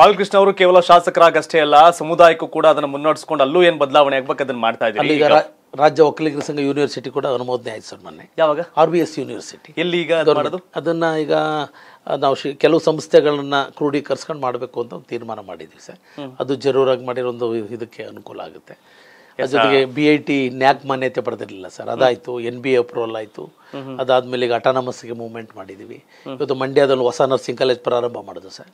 ಬಾಲಕೃಷ್ಣ ಅವರು ಕೇವಲ ಶಾಸಕರಾಗಷ್ಟೇ ಅಲ್ಲ ಸಮುದಾಯಕ್ಕೂ ಕೂಡ ಅದನ್ನು ಮುನ್ನಡೆಸಿಕೊಂಡು ಅಲ್ಲೂ ಏನ್ ಬದಲಾವಣೆ ಆಗ್ಬೇಕು ಅದನ್ನ ಮಾಡ್ತಾ ಇದ್ದೀವಿ ಈಗ ರಾಜ್ಯ ಒಕ್ಕಲಿಗರ ಸಂಘ ಯೂನಿವರ್ಸಿಟಿ ಕೂಡ ಅನುಮೋದನೆ ಆಯ್ತು ಸರ್ ಮೊನ್ನೆ ಯಾವಾಗ ಆರ್ ಬಿ ಎಸ್ ಯೂನಿವರ್ಸಿಟಿ ಎಲ್ಲಿ ಈಗ ಅದನ್ನ ಈಗ ನಾವು ಕೆಲವು ಸಂಸ್ಥೆಗಳನ್ನ ಕ್ರೋಢೀಕರಿಸ್ಕೊಂಡು ಮಾಡಬೇಕು ಅಂತ ತೀರ್ಮಾನ ಮಾಡಿದ್ವಿ ಸರ್ ಅದು ಜರೂರಾಗಿ ಮಾಡಿರೋ ಒಂದು ಇದಕ್ಕೆ ಅನುಕೂಲ ಆಗುತ್ತೆ ಜೊತೆಗೆ ಬಿ ಐ ಟಿ ನ್ಯಾಕ್ ಮಾನ್ಯತೆ ಪಡೆದಿರಲಿಲ್ಲ ಸರ್ ಅದಾಯ್ತು ಎನ್ ಬಿ ಅಪ್ರೂವಲ್ ಆಯಿತು ಅದಾದ್ಮೇಲೆ ಈಗ ಅಟಾನಮಸ್ಗೆ ಮೂವ್ಮೆಂಟ್ ಮಾಡಿದ್ದೀವಿ ಇವತ್ತು ಮಂಡ್ಯದಲ್ಲಿ ಹೊಸ ನರ್ಸಿಂಗ್ ಕಾಲೇಜ್ ಪ್ರಾರಂಭ ಮಾಡಿದ್ರು ಸರ್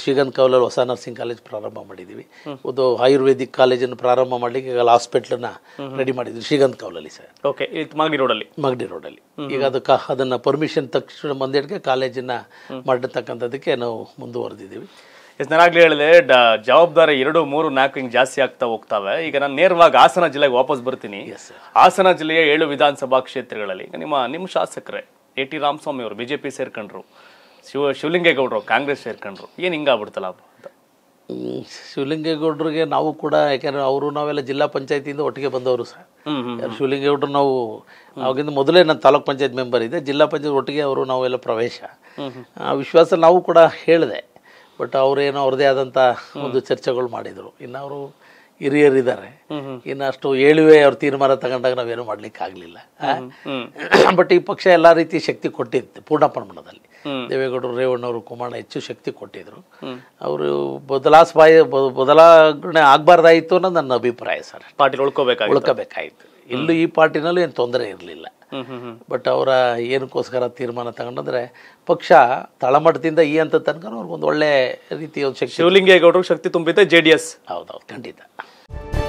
ಶ್ರೀಗಂಧ ಕೌಲಲ್ಲಿ ಹೊಸ ನರ್ಸಿಂಗ್ ಕಾಲೇಜ್ ಪ್ರಾರಂಭ ಮಾಡಿದೀವಿ ಒಂದು ಆಯುರ್ವೇದಿಕ್ ಕಾಲೇಜನ್ನು ಪ್ರಾರಂಭ ಮಾಡಲಿಕ್ಕೆ ಈಗ ಹಾಸ್ಪಿಟ್ಲನ್ನ ರೆಡಿ ಮಾಡಿದ್ವಿ ಶ್ರೀಗಂಧ ಕೌಲಲ್ಲಿ ಸರ್ ಓಕೆ ಮಾಗಡಿ ರೋಡಲ್ಲಿ ಮಾಗಡಿ ರೋಡಲ್ಲಿ ಈಗ ಅದಕ್ಕೆ ಅದನ್ನ ಪರ್ಮಿಷನ್ ತಕ್ಷಣ ಮಂದಿಡ್ಗೆ ಕಾಲೇಜನ್ನು ಮಾಡಿರ್ತಕ್ಕಂಥದ್ದಕ್ಕೆ ನಾವು ಮುಂದುವರೆದಿದ್ದೀವಿ ಎಸ್ ಹೇಳಿದೆ ಜವಾಬ್ದಾರಿ ಎರಡು ಮೂರು ನಾಲ್ಕು ಹಿಂಗೆ ಜಾಸ್ತಿ ಆಗ್ತಾ ಹೋಗ್ತಾವೆ ಈಗ ನಾನು ನೇರವಾಗಿ ಹಾಸನ ಜಿಲ್ಲೆಗೆ ವಾಪಸ್ ಬರ್ತೀನಿ ಹಾಸನ ಜಿಲ್ಲೆಯ ಏಳು ವಿಧಾನಸಭಾ ಕ್ಷೇತ್ರಗಳಲ್ಲಿ ಈಗ ನಿಮ್ಮ ನಿಮ್ಮ ಶಾಸಕರೇ ಎ ಟಿ ರಾಮಸ್ವಾಮಿ ಅವರು ಬಿ ಜೆ ಪಿ ಸೇರ್ಕೊಂಡ್ರು ಶಿವ ಶಿವಲಿಂಗೇಗೌಡರು ಕಾಂಗ್ರೆಸ್ ಸೇರ್ಕೊಂಡ್ರು ಏನು ಹಿಂಗಾಗ್ಬಿಡ್ತಲ್ಲ ಅಂತ ಶಿವಲಿಂಗೇಗೌಡರಿಗೆ ನಾವು ಕೂಡ ಯಾಕೆಂದ್ರೆ ಅವರು ನಾವೆಲ್ಲ ಜಿಲ್ಲಾ ಪಂಚಾಯತಿಯಿಂದ ಒಟ್ಟಿಗೆ ಬಂದವರು ಸರ್ ಶಿವಲಿಂಗೇಗೌಡರು ನಾವು ಅವಾಗಿಂದ ಮೊದಲೇ ನನ್ನ ತಾಲೂಕ್ ಪಂಚಾಯತ್ ಮೆಂಬರ್ ಇದೆ ಜಿಲ್ಲಾ ಪಂಚಾಯತ್ ಒಟ್ಟಿಗೆ ಅವರು ನಾವೆಲ್ಲ ಪ್ರವೇಶ ಆ ವಿಶ್ವಾಸ ನಾವು ಕೂಡ ಹೇಳಿದೆ ಬಟ್ ಅವ್ರೇನೋ ಅವ್ರದೇ ಆದಂಥ ಒಂದು ಚರ್ಚೆಗಳು ಮಾಡಿದರು ಇನ್ನು ಅವರು ಹಿರಿಯರಿದ್ದಾರೆ ಇನ್ನು ಅಷ್ಟು ಹೇಳುವೆ ಅವ್ರ ತೀರ್ಮಾನ ತಗೊಂಡಾಗ ನಾವೇನು ಮಾಡ್ಲಿಕ್ಕೆ ಆಗಲಿಲ್ಲ ಬಟ್ ಈ ಪಕ್ಷ ಎಲ್ಲ ರೀತಿ ಶಕ್ತಿ ಕೊಟ್ಟಿತ್ತು ಪೂರ್ಣ ಪ್ರಮಾಣದಲ್ಲಿ ದೇವೇಗೌಡರು ಅವರು ಕುಮಾರಣ್ಣ ಹೆಚ್ಚು ಶಕ್ತಿ ಕೊಟ್ಟಿದ್ರು ಅವರು ಬದಲಾಸ್ ಬಾಯಿ ಬದಲಾವಣೆ ಆಗಬಾರ್ದಾಯಿತು ಅನ್ನೋದು ನನ್ನ ಅಭಿಪ್ರಾಯ ಸರ್ ಪಾರ್ಟಿ ಉಳ್ಕೋಬೇಕು ಉಳ್ಕೋಬೇಕಾಯ್ತು ಇಲ್ಲೂ ಈ ಪಾರ್ಟಿನಲ್ಲೂ ಏನು ತೊಂದರೆ ಇರಲಿಲ್ಲ ಬಟ್ ಅವರ ಏನಕ್ಕೋಸ್ಕರ ತೀರ್ಮಾನ ತಗೊಂಡಂದ್ರೆ ಪಕ್ಷ ತಳಮಟ್ಟದಿಂದ ಈ ಅಂತ ತನಕ ಅವ್ರಿಗೊಂದು ಒಳ್ಳೆ ರೀತಿಯ ಒಂದು ಶಕ್ತಿ ಶಿವಲಿಂಗೇಗೌಡರು ಶಕ್ತಿ ತುಂಬಿದೆ ಜೆ ಡಿ ಎಸ್ ಹೌದೌದು ಖಂಡಿತ